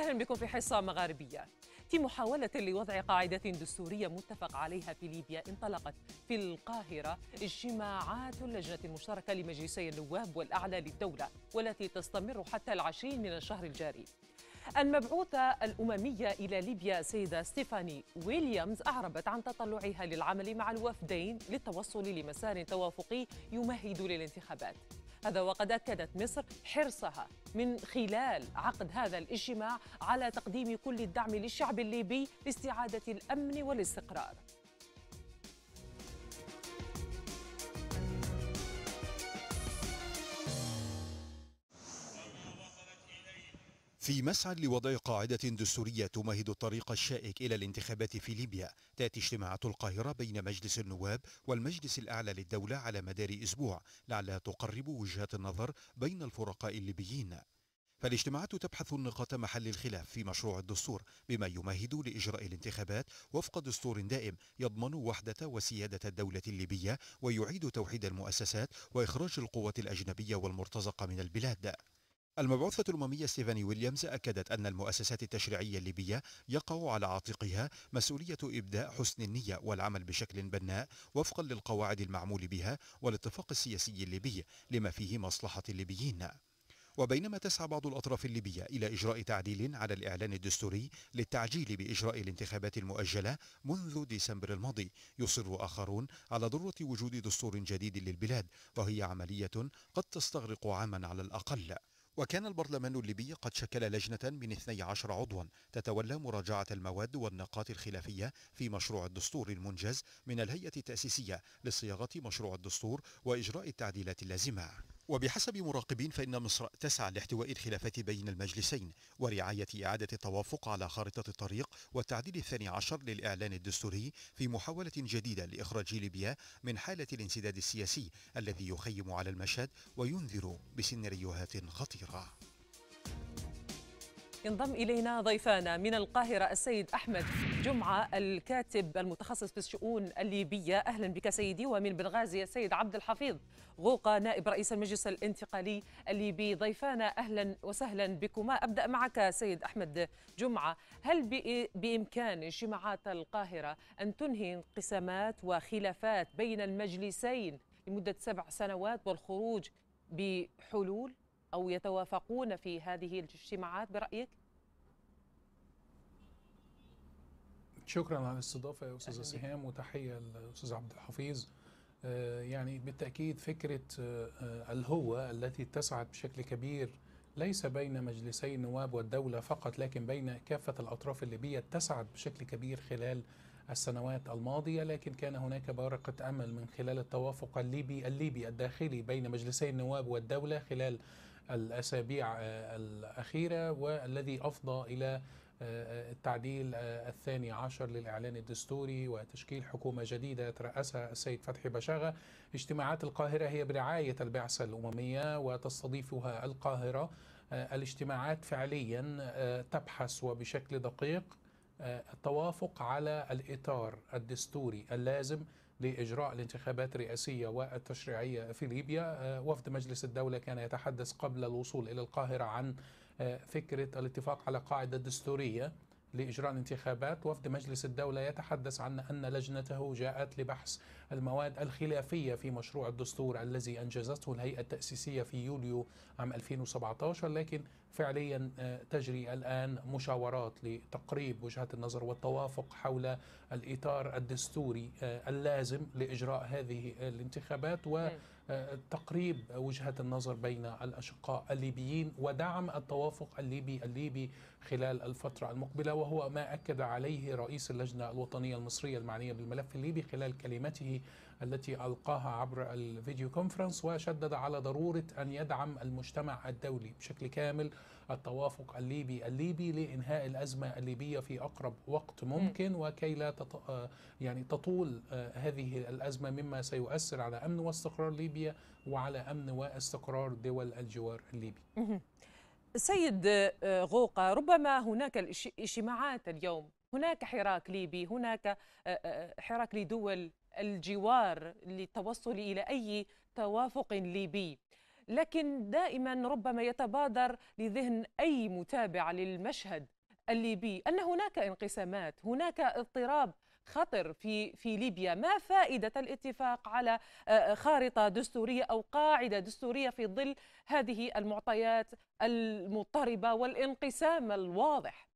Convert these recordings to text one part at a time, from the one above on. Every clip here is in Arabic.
أهلا بكم في حصة مغاربية في محاولة لوضع قاعدة دستورية متفق عليها في ليبيا انطلقت في القاهرة اجتماعات اللجنة المشتركة لمجلسي النواب والأعلى للدولة والتي تستمر حتى العشرين من الشهر الجاري المبعوثة الأممية إلى ليبيا سيدة ستيفاني ويليامز أعربت عن تطلعها للعمل مع الوفدين للتوصل لمسار توافقي يمهد للانتخابات هذا وقد أكدت مصر حرصها من خلال عقد هذا الاجتماع على تقديم كل الدعم للشعب الليبي لاستعادة الأمن والاستقرار في مسعى لوضع قاعدة دستورية تمهد الطريق الشائك إلى الانتخابات في ليبيا تأتي اجتماعات القاهرة بين مجلس النواب والمجلس الأعلى للدولة على مدار أسبوع لعلها تقرب وجهات النظر بين الفرقاء الليبيين فالاجتماعات تبحث نقاط محل الخلاف في مشروع الدستور بما يمهد لإجراء الانتخابات وفق دستور دائم يضمن وحدة وسيادة الدولة الليبية ويعيد توحيد المؤسسات وإخراج القوات الأجنبية والمرتزقة من البلاد المبعوثة الأممية ستيفاني ويليامز أكدت أن المؤسسات التشريعية الليبية يقع على عاتقها مسؤولية إبداء حسن النية والعمل بشكل بناء وفقا للقواعد المعمول بها والاتفاق السياسي الليبي لما فيه مصلحة الليبيين وبينما تسعى بعض الأطراف الليبية إلى إجراء تعديل على الإعلان الدستوري للتعجيل بإجراء الانتخابات المؤجلة منذ ديسمبر الماضي يصر آخرون على ضرورة وجود دستور جديد للبلاد وهي عملية قد تستغرق عاما على الأقل وكان البرلمان الليبي قد شكل لجنة من 12 عضوا تتولى مراجعة المواد والنقاط الخلافية في مشروع الدستور المنجز من الهيئة التأسيسية لصياغة مشروع الدستور وإجراء التعديلات اللازمة وبحسب مراقبين فإن مصر تسعى لاحتواء الخلافات بين المجلسين ورعاية إعادة التوافق على خارطة الطريق والتعديل الثاني عشر للإعلان الدستوري في محاولة جديدة لإخراج ليبيا من حالة الانسداد السياسي الذي يخيم على المشهد وينذر بسيناريوهات خطيرة ينضم إلينا ضيفانا من القاهرة السيد أحمد جمعة الكاتب المتخصص في الشؤون الليبية أهلا بك سيدي ومن بنغازي السيد عبد الحفيظ غوقة نائب رئيس المجلس الانتقالي الليبي ضيفانا أهلا وسهلا بكما أبدأ معك سيد أحمد جمعة هل بإمكان اجتماعات القاهرة أن تنهي انقسامات وخلافات بين المجلسين لمدة سبع سنوات والخروج بحلول أو يتوافقون في هذه الاجتماعات برأيك؟ شكرا على الاستضافه يا استاذه سهام وتحيه للاستاذ عبد الحفيظ آه، يعني بالتاكيد فكره آه، آه، الهوه التي اتسعت بشكل كبير ليس بين مجلسي النواب والدوله فقط لكن بين كافه الاطراف الليبيه اتسعت بشكل كبير خلال السنوات الماضيه لكن كان هناك بارقه امل من خلال التوافق الليبي الليبي الداخلي بين مجلسي النواب والدوله خلال الأسابيع آه، الأخيرة والذي أفضى إلى آه، آه، التعديل الثاني عشر للإعلان الدستوري وتشكيل حكومة جديدة يترأسها السيد فتحي بشاغة اجتماعات القاهرة هي برعاية البعثة الأممية وتستضيفها القاهرة الاجتماعات فعليا تبحث وبشكل دقيق التوافق على الإطار الدستوري اللازم لإجراء الانتخابات الرئاسية والتشريعية في ليبيا آه، وفد مجلس الدولة كان يتحدث قبل الوصول إلى القاهرة عن آه، فكرة الاتفاق على قاعدة دستورية لإجراء الانتخابات وفد مجلس الدولة يتحدث عن أن لجنته جاءت لبحث المواد الخلافية في مشروع الدستور الذي أنجزته الهيئة التأسيسية في يوليو عام 2017 لكن فعليا آه، تجري الآن مشاورات لتقريب وجهات النظر والتوافق حول الإطار الدستوري آه، اللازم لإجراء هذه الانتخابات و تقريب وجهة النظر بين الأشقاء الليبيين ودعم التوافق الليبي الليبي خلال الفترة المقبلة وهو ما أكد عليه رئيس اللجنة الوطنية المصرية المعنية بالملف الليبي خلال كلمته التي ألقاها عبر الفيديو كونفرنس وشدد على ضرورة أن يدعم المجتمع الدولي بشكل كامل التوافق الليبي الليبي لإنهاء الأزمة الليبية في أقرب وقت ممكن وكي لا تط... يعني تطول آه، هذه الأزمة مما سيؤثر على أمن واستقرار ليبيا وعلى أمن واستقرار دول الجوار الليبي سيد آه، غوقة ربما هناك الاجتماعات اليوم هناك حراك ليبي هناك آه، حراك لدول الجوار للتوصل إلى أي توافق ليبي لكن دائما ربما يتبادر لذهن أي متابع للمشهد الليبي أن هناك انقسامات هناك اضطراب خطر في في ليبيا ما فائدة الاتفاق على آه، آه، خارطة دستورية أو قاعدة دستورية في ظل هذه المعطيات المضطربة والانقسام الواضح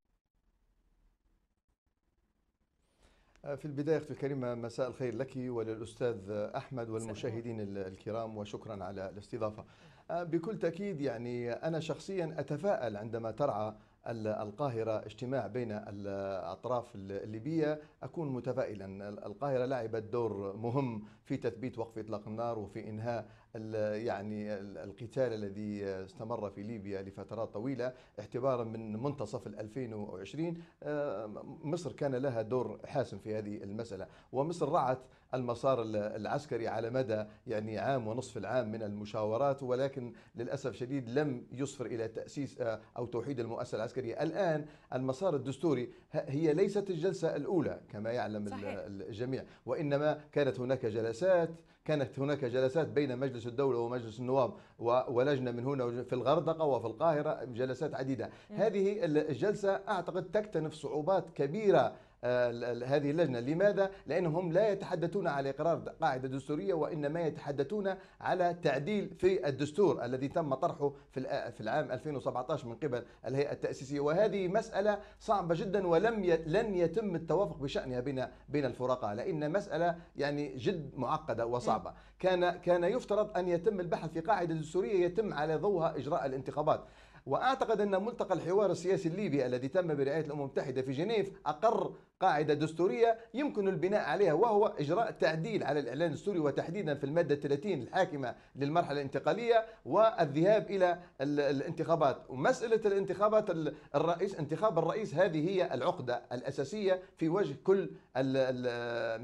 في البداية أختي الكريمة مساء الخير لك وللأستاذ أحمد والمشاهدين الكرام وشكرا على الاستضافة آه، بكل تأكيد يعني أنا شخصيا أتفائل عندما ترعى القاهرة اجتماع بين الأطراف الليبية أكون متفائلا القاهرة لعبت دور مهم في تثبيت وقف إطلاق النار وفي إنهاء يعني القتال الذي استمر في ليبيا لفترات طويلة اعتبارا من منتصف 2020 آه، مصر كان لها دور حاسم في هذه المسألة ومصر رعت المسار العسكري على مدى يعني عام ونصف العام من المشاورات ولكن للأسف شديد لم يصفر إلى تأسيس آه، أو توحيد المؤسسة العسكرية الآن المسار الدستوري هي ليست الجلسة الأولى كما يعلم صحيح. الجميع وإنما كانت هناك جلسات كانت هناك جلسات بين مجلس الدولة ومجلس النواب ولجنة من هنا في الغردقة وفي القاهرة جلسات عديدة إيه. هذه الجلسة أعتقد تكتنف صعوبات كبيرة هذه اللجنة لماذا؟ لأنهم لا يتحدثون على إقرار قاعدة دستورية وإنما يتحدثون على تعديل في الدستور الذي تم طرحه في العام 2017 من قبل الهيئة التأسيسية وهذه مسألة صعبة جدا ولم لن يتم التوافق بشأنها بين بين الفرقاء لأن مسألة يعني جد معقدة وصعبة كان كان يفترض أن يتم البحث في قاعدة دستورية يتم على ضوءها إجراء الانتخابات واعتقد ان ملتقى الحوار السياسي الليبي الذي تم برعايه الامم المتحده في جنيف اقر قاعده دستوريه يمكن البناء عليها وهو اجراء تعديل على الاعلان السوري وتحديدا في الماده 30 الحاكمه للمرحله الانتقاليه والذهاب الى الانتخابات ومساله الانتخابات الرئيس انتخاب الرئيس هذه هي العقده الاساسيه في وجه كل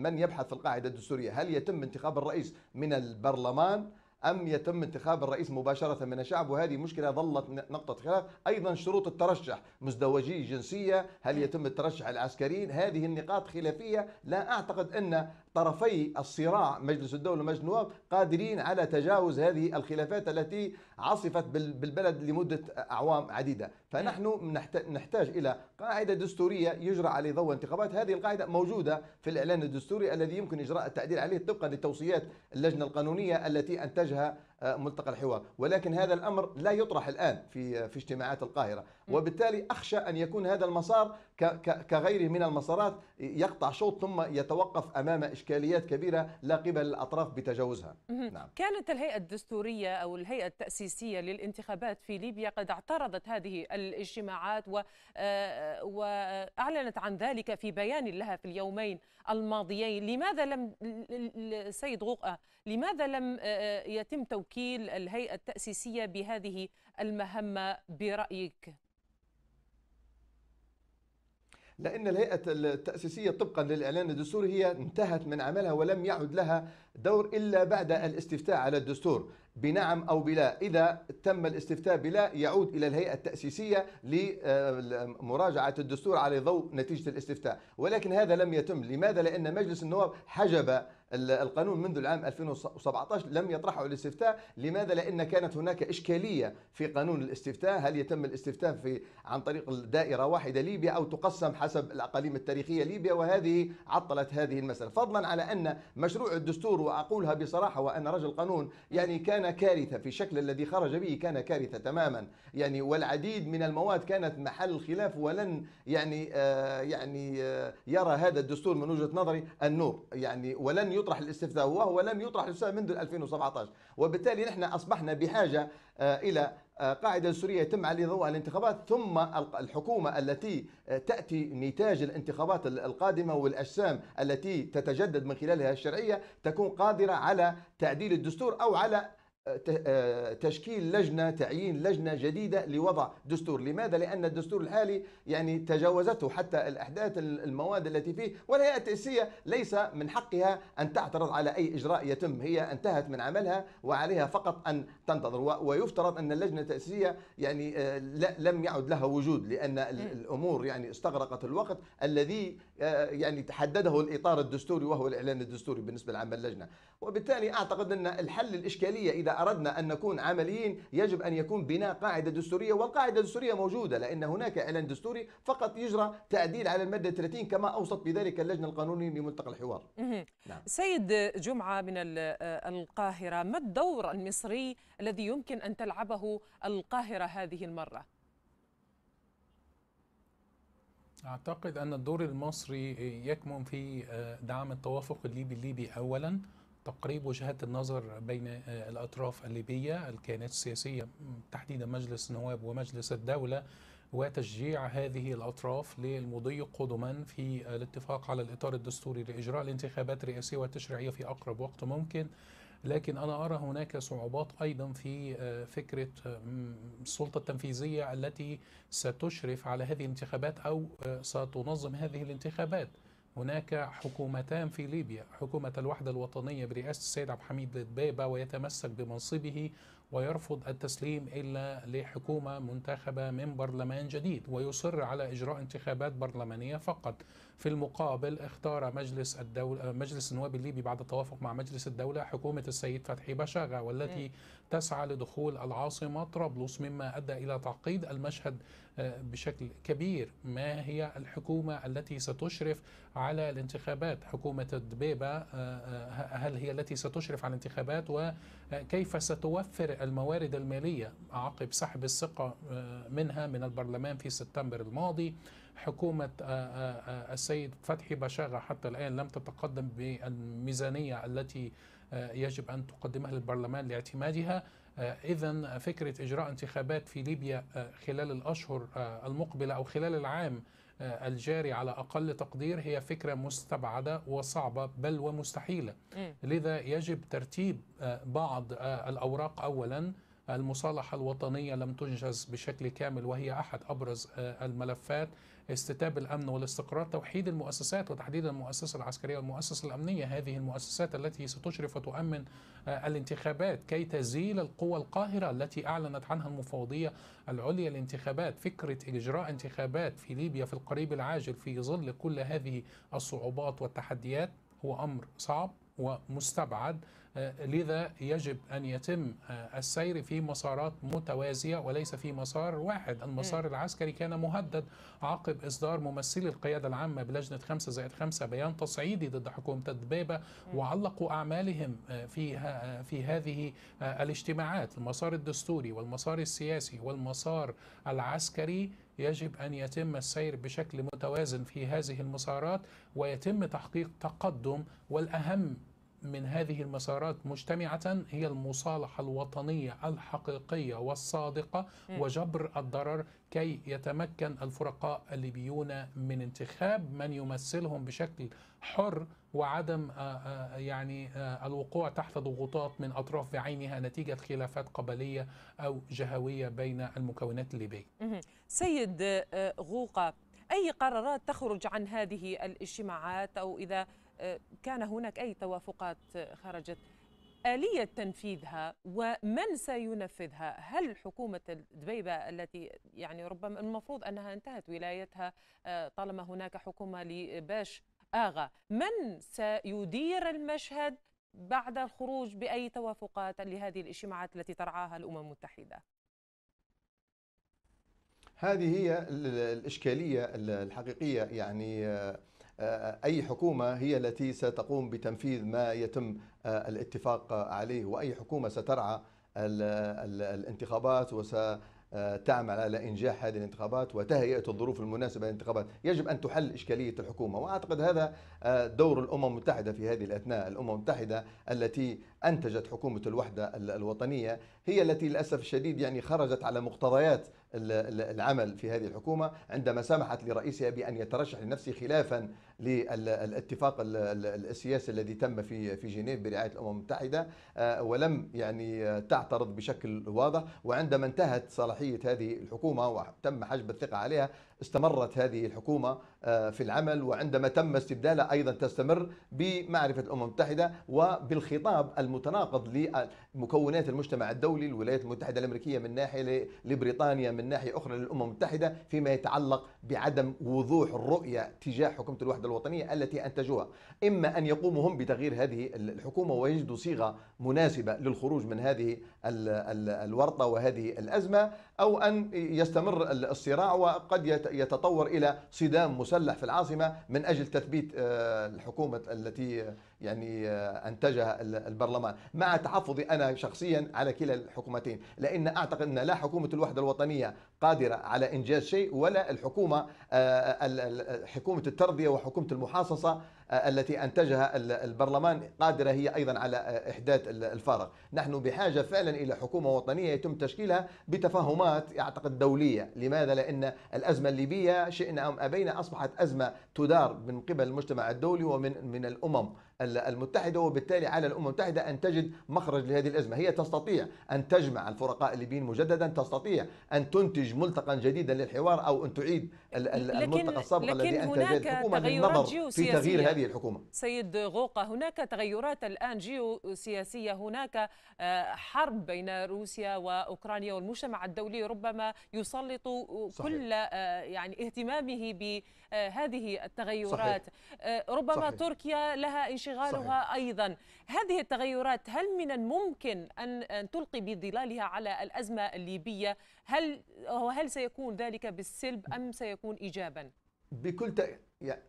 من يبحث في القاعده الدستوريه هل يتم انتخاب الرئيس من البرلمان أم يتم انتخاب الرئيس مباشرة من الشعب وهذه مشكلة ظلت نقطة خلاف أيضا شروط الترشح مزدوجي الجنسية هل يتم الترشح العسكريين هذه النقاط خلافية لا أعتقد أن طرفي الصراع مجلس الدولة ومجلس النواب قادرين على تجاوز هذه الخلافات التي عصفت بالبلد لمدة أعوام عديدة فنحن نحتاج إلى قاعدة دستورية يجرى عليه ضوء انتخابات هذه القاعدة موجودة في الإعلان الدستوري الذي يمكن إجراء التعديل عليه طبقا لتوصيات اللجنة القانونية التي أنتجها آه، ملتقى الحوار ولكن هذا الأمر لا يطرح الآن في آه، في اجتماعات القاهرة وبالتالي أخشى أن يكون هذا المسار كغيره من المسارات يقطع شوط ثم يتوقف أمام إشكاليات كبيرة لا قبل الأطراف بتجاوزها نعم. كانت الهيئة الدستورية أو الهيئة التأسيسية للانتخابات في ليبيا قد اعترضت هذه الاجتماعات و... آه، وأعلنت عن ذلك في بيان لها في اليومين الماضيين لماذا لم السيد غوقة لماذا لم آه، آه، يتم توكيل الهيئة التأسيسية بهذه المهمة برأيك؟ لأن الهيئة التأسيسية طبقا للإعلان الدستوري هي انتهت من عملها ولم يعد لها دور إلا بعد الاستفتاء على الدستور بنعم أو بلا إذا تم الاستفتاء بلا يعود إلى الهيئة التأسيسية لمراجعة الدستور على ضوء نتيجة الاستفتاء ولكن هذا لم يتم لماذا؟ لأن مجلس النواب حجب القانون منذ العام 2017 لم يطرحه الاستفتاء لماذا لان كانت هناك اشكاليه في قانون الاستفتاء هل يتم الاستفتاء في عن طريق دائره واحده ليبيا او تقسم حسب الاقاليم التاريخيه ليبيا وهذه عطلت هذه المساله فضلا على ان مشروع الدستور واقولها بصراحه وان رجل قانون يعني كان كارثه في الشكل الذي خرج به كان كارثه تماما يعني والعديد من المواد كانت محل خلاف ولن يعني آه يعني آه يرى هذا الدستور من وجهه نظري النور يعني ولن يطرح الاستفتاء وهو لم يطرح الاستفتاء منذ 2017 وبالتالي نحن أصبحنا بحاجة آه، إلى آه، قاعدة سورية يتم عليه ضوء الانتخابات ثم الحكومة التي آه، تأتي نتاج الانتخابات القادمة والأجسام التي تتجدد من خلالها الشرعية تكون قادرة على تعديل الدستور أو على آه، تشكيل لجنه تعيين لجنه جديده لوضع دستور، لماذا؟ لان الدستور الحالي يعني تجاوزته حتى الاحداث المواد التي فيه والهيئه التاسيسيه ليس من حقها ان تعترض على اي اجراء يتم، هي انتهت من عملها وعليها فقط ان تنتظر ويفترض ان اللجنه التاسيسيه يعني آه، لم يعد لها وجود لان الامور يعني استغرقت الوقت الذي آه، يعني تحدده الاطار الدستوري وهو الاعلان الدستوري بالنسبه لعمل اللجنه، وبالتالي اعتقد ان الحل الاشكاليه اذا أردنا أن نكون عمليين يجب أن يكون بناء قاعدة دستورية والقاعدة الدستورية موجودة لأن هناك إعلان دستوري فقط يجرى تعديل على المادة 30 كما أوصت بذلك اللجنة القانونية لملتقى الحوار نعم. سيد جمعة من القاهرة ما الدور المصري الذي يمكن أن تلعبه القاهرة هذه المرة؟ أعتقد أن الدور المصري يكمن في آه، دعم التوافق الليبي الليبي أولاً تقريب وجهات النظر بين آه، الأطراف الليبية الكيانات السياسية تحديدا مجلس النواب ومجلس الدولة وتشجيع هذه الأطراف للمضي قدما في الاتفاق على الإطار الدستوري لإجراء الانتخابات الرئاسية والتشريعية في أقرب وقت ممكن لكن أنا أرى هناك صعوبات أيضا في آه، فكرة آه، السلطة التنفيذية التي ستشرف على هذه الانتخابات أو ستنظم هذه الانتخابات هناك حكومتان في ليبيا حكومة الوحدة الوطنية برئاسة السيد عبد الحميد الدبابة ويتمسك بمنصبه ويرفض التسليم إلا لحكومة منتخبة من برلمان جديد ويصر على إجراء انتخابات برلمانية فقط في المقابل اختار مجلس الدولة مجلس النواب الليبي بعد التوافق مع مجلس الدولة حكومة السيد فتحي بشاغة والتي إيه. تسعى لدخول العاصمة طرابلس مما أدى إلى تعقيد المشهد آه، بشكل كبير ما هي الحكومة التي ستشرف على الانتخابات حكومة الدبيبة آه، آه، هل هي التي ستشرف على الانتخابات وكيف ستوفر الموارد المالية عقب سحب الثقة منها من البرلمان في سبتمبر الماضي حكومة آه، آه، آه، السيد فتحي بشاغة حتى الآن لم تتقدم بالميزانية التي يجب أن تقدمها للبرلمان لاعتمادها إذا فكرة إجراء انتخابات في ليبيا خلال الأشهر المقبلة أو خلال العام الجاري على أقل تقدير هي فكرة مستبعدة وصعبة بل ومستحيلة لذا يجب ترتيب بعض الأوراق أولاً المصالحة الوطنية لم تنجز بشكل كامل وهي أحد أبرز آه، الملفات استتاب الأمن والاستقرار توحيد المؤسسات وتحديدا المؤسسة العسكرية والمؤسسة الأمنية هذه المؤسسات التي ستشرف وتؤمن آه، الانتخابات كي تزيل القوى القاهرة التي أعلنت عنها المفوضية العليا للانتخابات فكرة إجراء انتخابات في ليبيا في القريب العاجل في ظل كل هذه الصعوبات والتحديات هو أمر صعب ومستبعد آه، لذا يجب أن يتم آه، السير في مسارات متوازية وليس في مسار واحد المسار العسكري كان مهدد عقب إصدار ممثلي القيادة العامة بلجنة 5 زائد 5 بيان تصعيدي ضد حكومة الدبابة وعلقوا أعمالهم آه، في, في هذه الاجتماعات المسار الدستوري والمسار السياسي والمسار العسكري يجب أن يتم السير بشكل متوازن في هذه المسارات ويتم تحقيق تقدم والأهم من هذه المسارات مجتمعة هي المصالحة الوطنية الحقيقية والصادقة وجبر الضرر كي يتمكن الفرقاء الليبيون من انتخاب من يمثلهم بشكل حر وعدم آه، آه، يعني آه، الوقوع تحت ضغوطات من اطراف بعينها نتيجه خلافات قبليه او جهويه بين المكونات الليبيه. سيد غوقه اي قرارات تخرج عن هذه الاجتماعات او اذا كان هناك أي توافقات خرجت آلية تنفيذها ومن سينفذها هل حكومة دبيبة التي يعني ربما المفروض أنها انتهت ولايتها آه، طالما هناك حكومة لباش آغا من سيدير المشهد بعد الخروج بأي توافقات لهذه الاجتماعات التي ترعاها الأمم المتحدة هذه هي الإشكالية الحقيقية يعني آه، آه، اي حكومه هي التي ستقوم بتنفيذ ما يتم آه، الاتفاق عليه واي حكومه سترعى الانتخابات وستعمل على انجاح هذه الانتخابات وتهيئه الظروف المناسبه للانتخابات، يجب ان تحل اشكاليه الحكومه واعتقد هذا آه، دور الامم المتحده في هذه الاثناء، الامم المتحده التي انتجت حكومه الوحده الوطنيه هي التي للاسف الشديد يعني خرجت على مقتضيات العمل في هذه الحكومه عندما سمحت لرئيسها بان يترشح لنفسه خلافا للاتفاق السياسي الذي تم في في جنيف برعايه الامم المتحده آه، ولم يعني تعترض بشكل واضح وعندما انتهت صلاحيه هذه الحكومه وتم حجب الثقه عليها استمرت هذه الحكومه آه، في العمل وعندما تم استبدالها ايضا تستمر بمعرفه الامم المتحده وبالخطاب المتناقض لمكونات المجتمع الدولي الولايات المتحده الامريكيه من ناحيه لبريطانيا من ناحيه اخرى للامم المتحده فيما يتعلق بعدم وضوح الرؤيه تجاه حكومه الوحده الوطنية التي أنتجوها إما أن يقوموا هم بتغيير هذه الحكومة ويجدوا صيغة مناسبة للخروج من هذه الورطة وهذه الأزمة أو أن يستمر الصراع وقد يتطور إلى صدام مسلح في العاصمة من أجل تثبيت آه، الحكومة التي آه، يعني آه، أنتجها البرلمان مع تحفظي أنا شخصيا على كلا الحكومتين لأن أعتقد أن لا حكومة الوحدة الوطنية قادرة على إنجاز شيء ولا الحكومة حكومة التربية وحكومة المحاصصة التي أنتجها البرلمان قادرة هي أيضا على إحداث الفارق، نحن بحاجة فعلا إلى حكومة وطنية يتم تشكيلها بتفاهمات أعتقد دولية لماذا؟ لأن الأزمة الليبية شئنا أم أبينا أصبحت أزمة تدار من قبل المجتمع الدولي ومن من الأمم المتحدة وبالتالي على الأمم المتحدة أن تجد مخرج لهذه الأزمة هي تستطيع أن تجمع الفرقاء الليبيين مجددا تستطيع أن تنتج ملتقا جديدا للحوار أو أن تعيد الملتقى السابق الذي أنتجت الحكومة للنظر في تغيير هذه الحكومة سيد غوقة هناك تغيرات الآن جيوسياسية هناك آه، حرب بين روسيا وأوكرانيا والمجتمع الدولي ربما يسلط كل آه، يعني اهتمامه ب آه، هذه التغيرات صحيح. آه، ربما صحيح. تركيا لها انشغالها صحيح. أيضا هذه التغيرات هل من الممكن أن تلقي بظلالها على الأزمة الليبية هل, وهل سيكون ذلك بالسلب أم سيكون إيجابا بكل تأ... يعني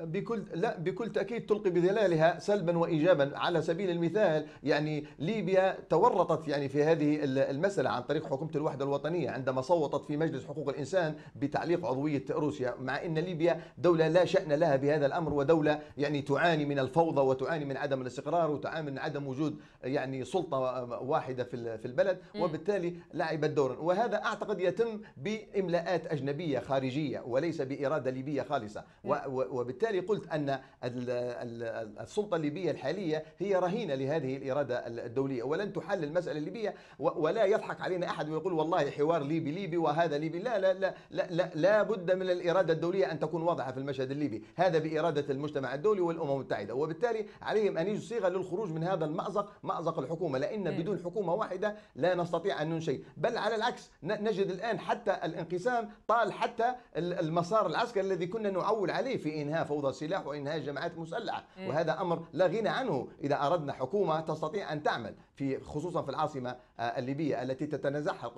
بكل لا بكل تاكيد تلقي بظلالها سلبا وايجابا على سبيل المثال يعني ليبيا تورطت يعني في هذه المساله عن طريق حكومه الوحده الوطنيه عندما صوتت في مجلس حقوق الانسان بتعليق عضويه روسيا مع ان ليبيا دوله لا شان لها بهذا الامر ودوله يعني تعاني من الفوضى وتعاني من عدم الاستقرار وتعاني من عدم وجود يعني سلطه واحده في في البلد وبالتالي لعبت دورا وهذا اعتقد يتم باملاءات اجنبيه خارجيه وليس باراده ليبيه خالصه وبالتالي وبالتالي قلت أن السلطة الليبية الحالية هي رهينة لهذه الإرادة الدولية ولن تحل المسألة الليبية ولا يضحك علينا أحد ويقول والله حوار ليبي ليبي وهذا ليبي لا لا لا لا, لا, لا بد من الإرادة الدولية أن تكون واضحة في المشهد الليبي هذا بإرادة المجتمع الدولي والأمم المتحدة وبالتالي عليهم أن يجوا صيغة للخروج من هذا المأزق مأزق الحكومة لأن نعم. بدون حكومة واحدة لا نستطيع أن ننشئ بل على العكس نجد الآن حتى الانقسام طال حتى المسار العسكري الذي كنا نعول عليه في إنهاء خوض سلاح وإنهاء جماعات مسلحة إيه. وهذا أمر لا غنى عنه إذا أردنا حكومة تستطيع أن تعمل في خصوصا في العاصمه آه، الليبيه التي تتنازعها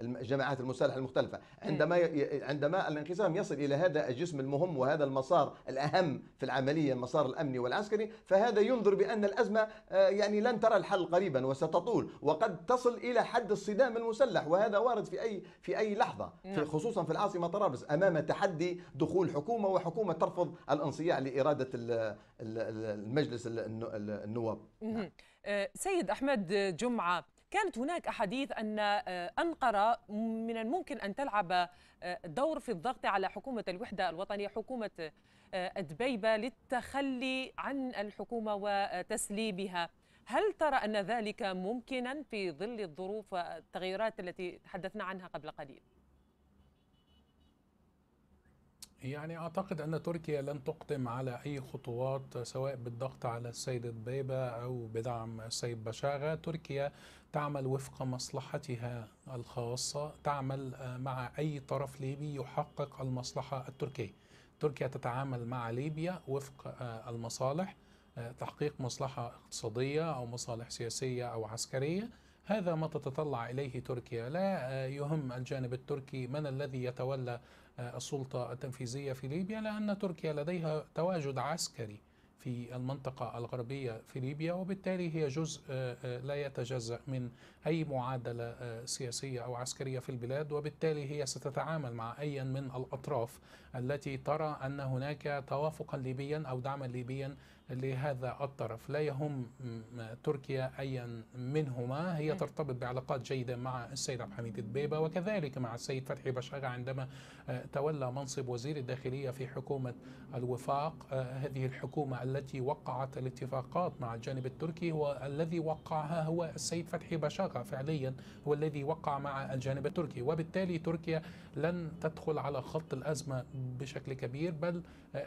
الجماعات المسلحه المختلفه إيه. عندما عندما الانقسام يصل الى هذا الجسم المهم وهذا المسار الاهم في العمليه المسار الامني والعسكري فهذا ينظر بان الازمه آه، يعني لن ترى الحل قريبا وستطول وقد تصل الى حد الصدام المسلح وهذا وارد في اي في اي لحظه إيه. في خصوصا في العاصمه طرابلس امام تحدي دخول حكومه وحكومه ترفض الانصياع لاراده المجلس النواب نعم. آه، سيد أحمد جمعة كانت هناك أحاديث أن آه، أنقرة من الممكن أن تلعب آه، دور في الضغط على حكومة الوحدة الوطنية حكومة دبيبة للتخلي عن الحكومة وتسليبها هل ترى أن ذلك ممكنا في ظل الظروف والتغيرات التي تحدثنا عنها قبل قليل؟ يعني اعتقد ان تركيا لن تقدم على اي خطوات سواء بالضغط على السيد دبيبه او بدعم السيد بشاغه، تركيا تعمل وفق مصلحتها الخاصه، تعمل آه، مع اي طرف ليبي يحقق المصلحه التركيه. تركيا تتعامل مع ليبيا وفق آه، المصالح آه، تحقيق مصلحه اقتصاديه او مصالح سياسيه او عسكريه. هذا ما تتطلع اليه تركيا، لا يهم الجانب التركي من الذي يتولى آه، السلطة التنفيذية في ليبيا لأن تركيا لديها تواجد عسكري في المنطقة الغربية في ليبيا وبالتالي هي جزء آه، آه، لا يتجزأ من أي معادلة سياسية أو عسكرية في البلاد وبالتالي هي ستتعامل مع أي من الأطراف التي ترى أن هناك توافقا ليبيا أو دعما ليبيا لهذا الطرف لا يهم تركيا أيا منهما هي نعم. ترتبط بعلاقات جيدة مع السيد عبد الحميد الدبيبة وكذلك مع السيد فتحي بشاغة عندما آه، تولى منصب وزير الداخلية في حكومة الوفاق آه، هذه الحكومة التي وقعت الاتفاقات مع الجانب التركي والذي وقعها هو السيد فتحي بشاغة فعليا هو الذي وقع مع الجانب التركي وبالتالي تركيا لن تدخل على خط الأزمة بشكل كبير بل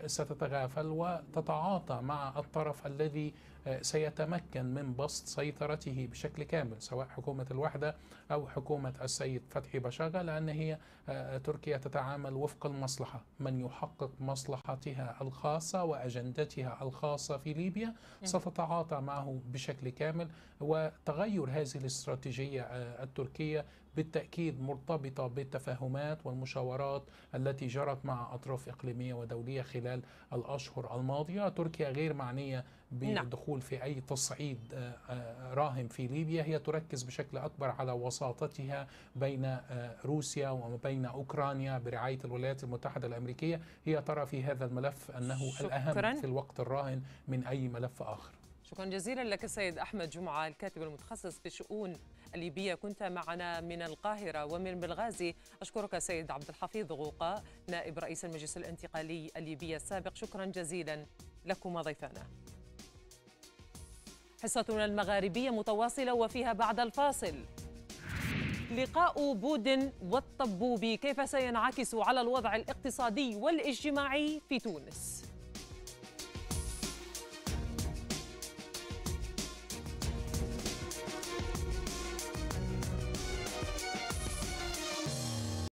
ستتغافل وتتعاطى مع الطرف الذي سيتمكن من بسط سيطرته بشكل كامل سواء حكومة الوحدة أو حكومة السيد فتحي بشاغة لأن هي آه، تركيا تتعامل وفق المصلحة من يحقق مصلحتها الخاصة وأجندتها الخاصة في ليبيا نعم. ستتعاطى معه بشكل كامل وتغير هذه الاستراتيجية آه، التركية بالتأكيد مرتبطة بالتفاهمات والمشاورات التي جرت مع أطراف إقليمية ودولية خلال الأشهر الماضية تركيا غير معنية نعم. بالدخول في أي تصعيد آه، آه، راهم في ليبيا هي تركز بشكل أكبر على وساطتها بين آه، روسيا وبين أوكرانيا برعاية الولايات المتحدة الأمريكية هي ترى في هذا الملف أنه الأهم في الوقت الراهن من أي ملف آخر شكرا جزيلا لك السيد أحمد جمعة الكاتب المتخصص بشؤون الليبية كنت معنا من القاهرة ومن بلغازي أشكرك سيد عبد الحفيظ غوقا نائب رئيس المجلس الانتقالي الليبي السابق شكرا جزيلا لكما ضيفانا حصتنا المغاربية متواصلة وفيها بعد الفاصل لقاء بود والطبوبي كيف سينعكس على الوضع الاقتصادي والاجتماعي في تونس